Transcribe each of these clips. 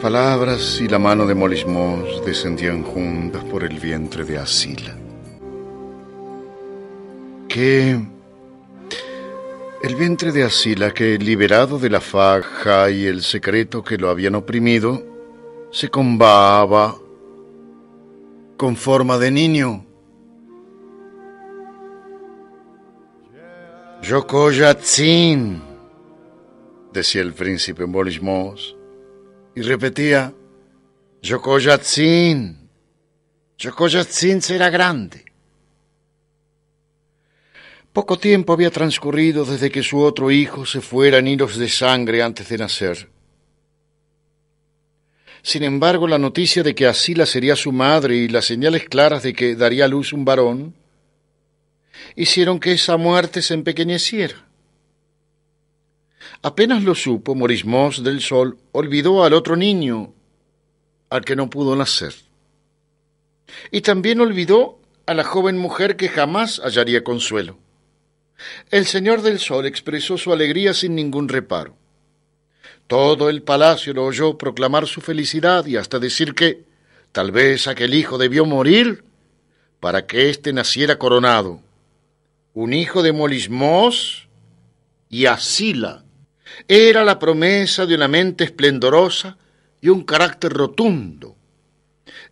palabras y la mano de Molismos descendían juntas por el vientre de Asila. Que el vientre de Asila, que liberado de la faja y el secreto que lo habían oprimido, se combaba con forma de niño. Yokoyatzin, decía el príncipe Molismos y repetía, Yokoyatsin, Yokoyatsin será grande. Poco tiempo había transcurrido desde que su otro hijo se fuera en hilos de sangre antes de nacer. Sin embargo, la noticia de que Asila sería su madre y las señales claras de que daría luz un varón hicieron que esa muerte se empequeñeciera. Apenas lo supo, Morismos del Sol olvidó al otro niño, al que no pudo nacer. Y también olvidó a la joven mujer que jamás hallaría consuelo. El Señor del Sol expresó su alegría sin ningún reparo. Todo el palacio lo oyó proclamar su felicidad y hasta decir que tal vez aquel hijo debió morir para que éste naciera coronado. Un hijo de Molismos y Asila era la promesa de una mente esplendorosa y un carácter rotundo,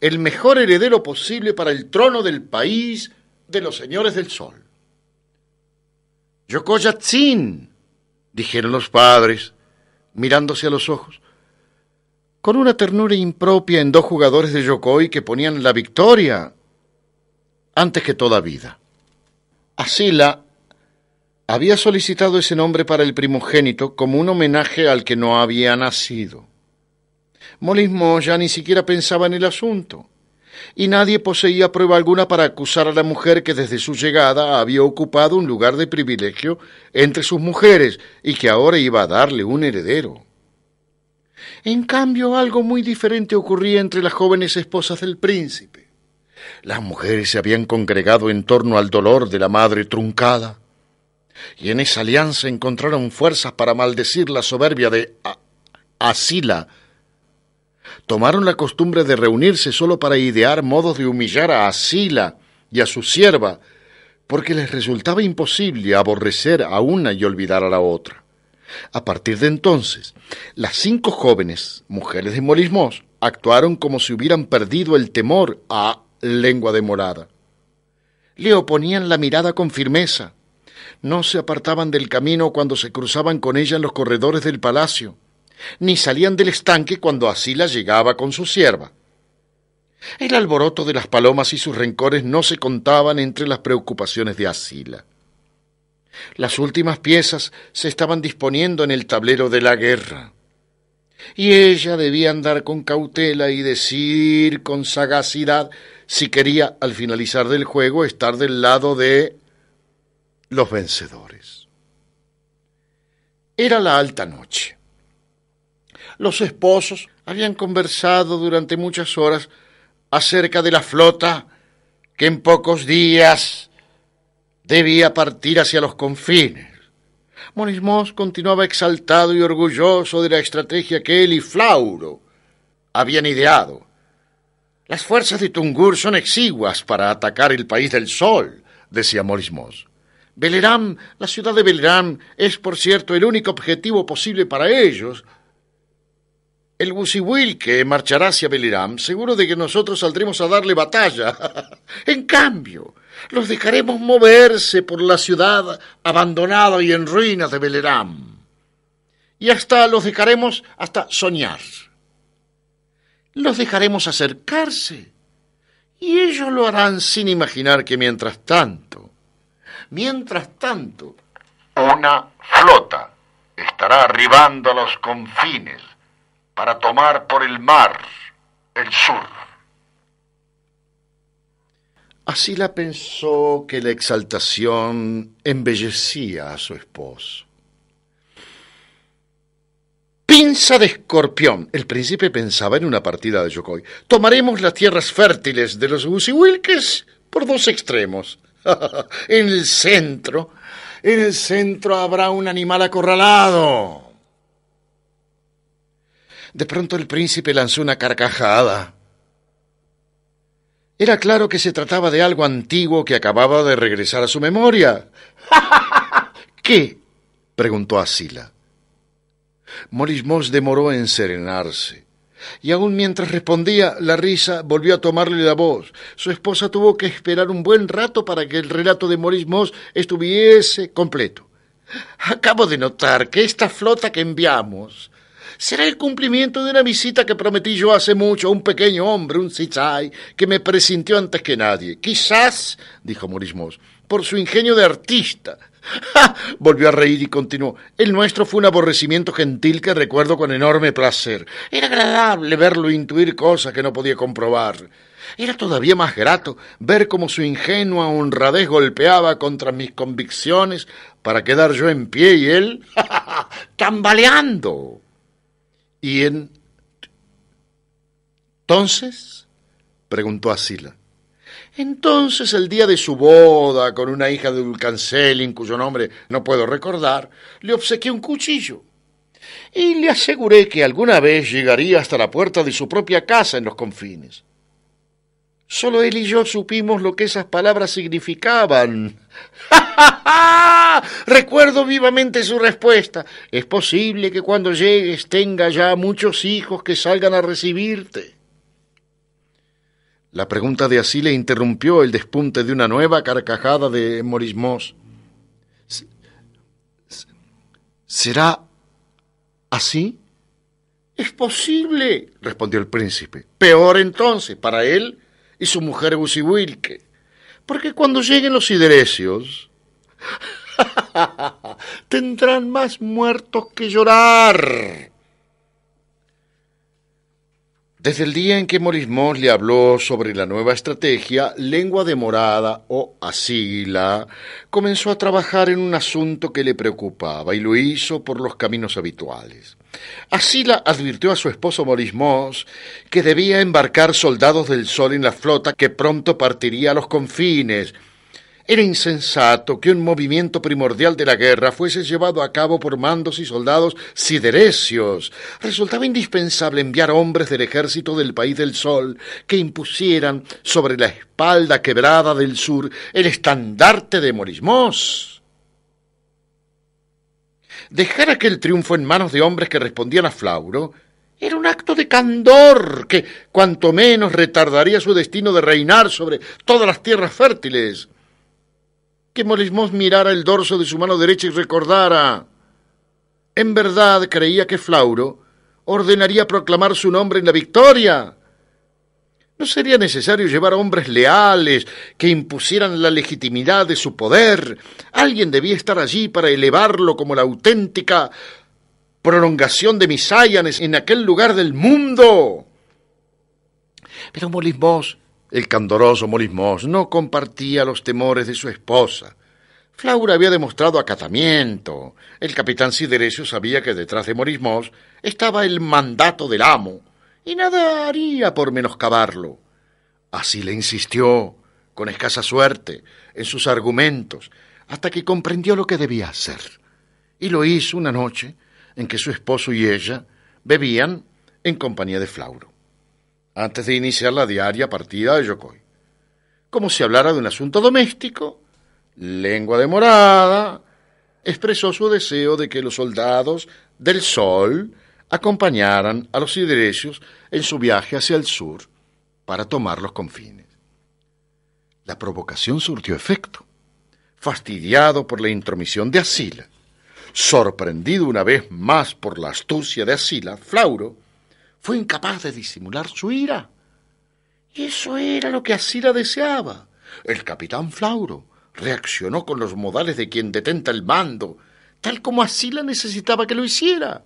el mejor heredero posible para el trono del país de los señores del sol. Yokoyatsin, dijeron los padres, mirándose a los ojos, con una ternura impropia en dos jugadores de Yokoi que ponían la victoria antes que toda vida. Así la había solicitado ese nombre para el primogénito como un homenaje al que no había nacido. Molismo ya ni siquiera pensaba en el asunto, y nadie poseía prueba alguna para acusar a la mujer que desde su llegada había ocupado un lugar de privilegio entre sus mujeres y que ahora iba a darle un heredero. En cambio, algo muy diferente ocurría entre las jóvenes esposas del príncipe. Las mujeres se habían congregado en torno al dolor de la madre truncada y en esa alianza encontraron fuerzas para maldecir la soberbia de Asila. Tomaron la costumbre de reunirse solo para idear modos de humillar a Asila y a su sierva, porque les resultaba imposible aborrecer a una y olvidar a la otra. A partir de entonces, las cinco jóvenes, mujeres de Morismos, actuaron como si hubieran perdido el temor a lengua de Morada. Le oponían la mirada con firmeza, no se apartaban del camino cuando se cruzaban con ella en los corredores del palacio, ni salían del estanque cuando Asila llegaba con su sierva. El alboroto de las palomas y sus rencores no se contaban entre las preocupaciones de Asila. Las últimas piezas se estaban disponiendo en el tablero de la guerra. Y ella debía andar con cautela y decidir con sagacidad si quería, al finalizar del juego, estar del lado de los vencedores. Era la alta noche. Los esposos habían conversado durante muchas horas acerca de la flota que en pocos días debía partir hacia los confines. Morismos continuaba exaltado y orgulloso de la estrategia que él y Flauro habían ideado. Las fuerzas de Tungur son exiguas para atacar el país del sol, decía Morismos. Beleram, la ciudad de Beleram, es por cierto el único objetivo posible para ellos. El Bucihuil que marchará hacia Beleram seguro de que nosotros saldremos a darle batalla. en cambio, los dejaremos moverse por la ciudad abandonada y en ruinas de Beleram. Y hasta los dejaremos hasta soñar. Los dejaremos acercarse. Y ellos lo harán sin imaginar que mientras tanto Mientras tanto, una flota estará arribando a los confines para tomar por el mar el sur. Así la pensó que la exaltación embellecía a su esposo. Pinza de escorpión. El príncipe pensaba en una partida de yokoi. Tomaremos las tierras fértiles de los Usiwilkes por dos extremos. en el centro, en el centro habrá un animal acorralado. De pronto el príncipe lanzó una carcajada. Era claro que se trataba de algo antiguo que acababa de regresar a su memoria. ¿Qué? preguntó Asila. Morismos demoró en serenarse. Y aun mientras respondía, la risa volvió a tomarle la voz. Su esposa tuvo que esperar un buen rato para que el relato de Maurice Moss estuviese completo. Acabo de notar que esta flota que enviamos será el cumplimiento de una visita que prometí yo hace mucho a un pequeño hombre, un Sitzai, que me presintió antes que nadie. Quizás, dijo Maurice Moss, por su ingenio de artista Volvió a reír y continuó. El nuestro fue un aborrecimiento gentil que recuerdo con enorme placer. Era agradable verlo intuir cosas que no podía comprobar. Era todavía más grato ver cómo su ingenua honradez golpeaba contra mis convicciones para quedar yo en pie y él ¡ja, tambaleando. Y en... Entonces, preguntó Asila. Entonces, el día de su boda, con una hija de Dulcancelin, cuyo nombre no puedo recordar, le obsequié un cuchillo. Y le aseguré que alguna vez llegaría hasta la puerta de su propia casa en los confines. Solo él y yo supimos lo que esas palabras significaban. ¡Ja, ja, ja! Recuerdo vivamente su respuesta. Es posible que cuando llegues tenga ya muchos hijos que salgan a recibirte. La pregunta de así le interrumpió el despunte de una nueva carcajada de Morismos. ¿Será así? Es posible, respondió el príncipe. Peor entonces para él y su mujer Gusiwilke. Porque cuando lleguen los siderecios, tendrán más muertos que llorar. Desde el día en que Morismos le habló sobre la nueva estrategia, Lengua de Morada o Asila comenzó a trabajar en un asunto que le preocupaba y lo hizo por los caminos habituales. Asila advirtió a su esposo Morismos que debía embarcar soldados del sol en la flota que pronto partiría a los confines era insensato que un movimiento primordial de la guerra fuese llevado a cabo por mandos y soldados siderecios. Resultaba indispensable enviar hombres del ejército del país del sol que impusieran sobre la espalda quebrada del sur el estandarte de Morismos. Dejar aquel triunfo en manos de hombres que respondían a Flauro era un acto de candor que cuanto menos retardaría su destino de reinar sobre todas las tierras fértiles que Molismos mirara el dorso de su mano derecha y recordara. En verdad creía que Flauro ordenaría proclamar su nombre en la victoria. ¿No sería necesario llevar hombres leales que impusieran la legitimidad de su poder? Alguien debía estar allí para elevarlo como la auténtica prolongación de Misayanes en aquel lugar del mundo. Pero Molismos el candoroso Morismos no compartía los temores de su esposa. Flaura había demostrado acatamiento. El capitán Siderecio sabía que detrás de Morismos estaba el mandato del amo y nada haría por menoscabarlo. Así le insistió, con escasa suerte, en sus argumentos, hasta que comprendió lo que debía hacer. Y lo hizo una noche en que su esposo y ella bebían en compañía de Flauro antes de iniciar la diaria partida de Yokoi. Como si hablara de un asunto doméstico, lengua de morada, expresó su deseo de que los soldados del sol acompañaran a los sidrecios en su viaje hacia el sur para tomar los confines. La provocación surtió efecto. Fastidiado por la intromisión de Asila, sorprendido una vez más por la astucia de Asila, Flauro fue incapaz de disimular su ira. Y eso era lo que Asila deseaba. El capitán Flauro reaccionó con los modales de quien detenta el mando, tal como Asila necesitaba que lo hiciera.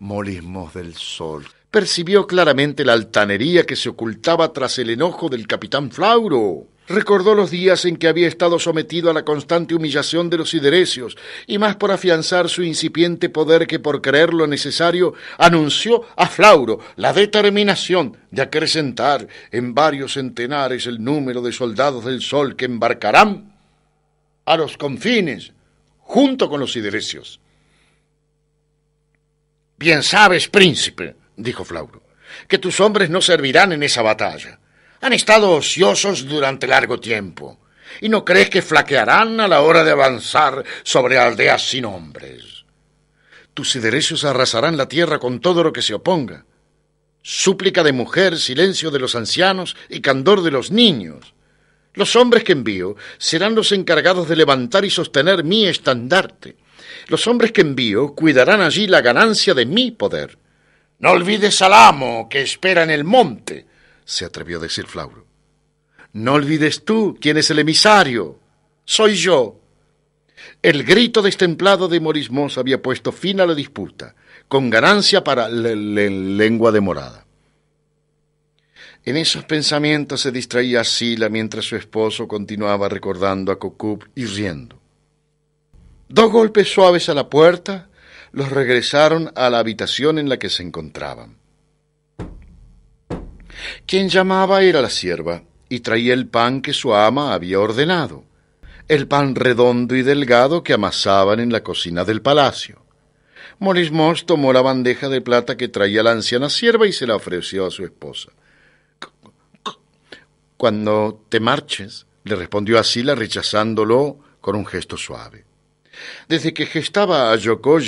Molismos del sol. Percibió claramente la altanería que se ocultaba tras el enojo del capitán Flauro. Recordó los días en que había estado sometido a la constante humillación de los siderecios, y más por afianzar su incipiente poder que por creerlo necesario, anunció a Flauro la determinación de acrecentar en varios centenares el número de soldados del sol que embarcarán a los confines junto con los siderecios. Bien sabes, príncipe, dijo Flauro, que tus hombres no servirán en esa batalla han estado ociosos durante largo tiempo. ¿Y no crees que flaquearán a la hora de avanzar sobre aldeas sin hombres? Tus siderecios arrasarán la tierra con todo lo que se oponga. Súplica de mujer, silencio de los ancianos y candor de los niños. Los hombres que envío serán los encargados de levantar y sostener mi estandarte. Los hombres que envío cuidarán allí la ganancia de mi poder. No olvides al amo que espera en el monte se atrevió a decir Flauro. No olvides tú quién es el emisario. Soy yo. El grito destemplado de Morismos había puesto fin a la disputa, con ganancia para la lengua de morada. En esos pensamientos se distraía Sila mientras su esposo continuaba recordando a Cocup y riendo. Dos golpes suaves a la puerta los regresaron a la habitación en la que se encontraban. Quien llamaba era la sierva, y traía el pan que su ama había ordenado, el pan redondo y delgado que amasaban en la cocina del palacio. Morismos tomó la bandeja de plata que traía la anciana sierva y se la ofreció a su esposa. Cuando te marches, le respondió Asila rechazándolo con un gesto suave. Desde que gestaba a Yoko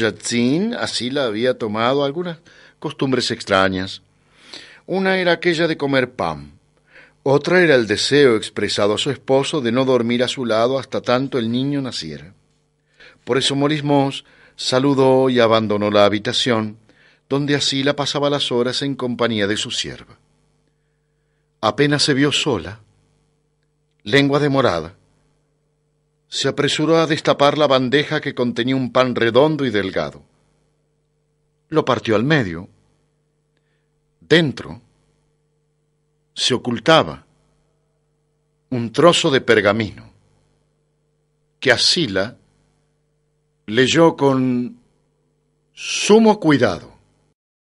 Asila había tomado algunas costumbres extrañas. Una era aquella de comer pan, otra era el deseo expresado a su esposo de no dormir a su lado hasta tanto el niño naciera. Por eso Morismos saludó y abandonó la habitación, donde así la pasaba las horas en compañía de su sierva. Apenas se vio sola, lengua demorada, se apresuró a destapar la bandeja que contenía un pan redondo y delgado. Lo partió al medio Dentro se ocultaba un trozo de pergamino que Asila leyó con sumo cuidado.